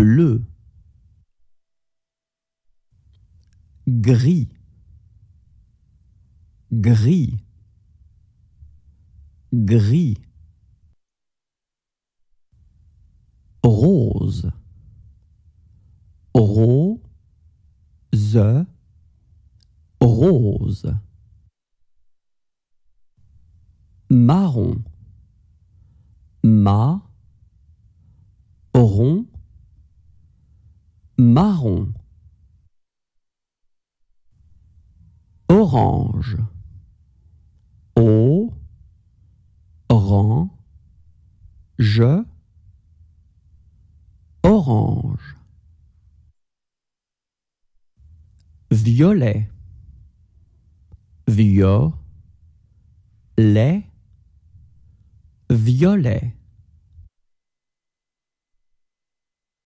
bleu, gris, gris, gris, rose, rose, rose, marron, ma, marron orange o je orange violet les, violet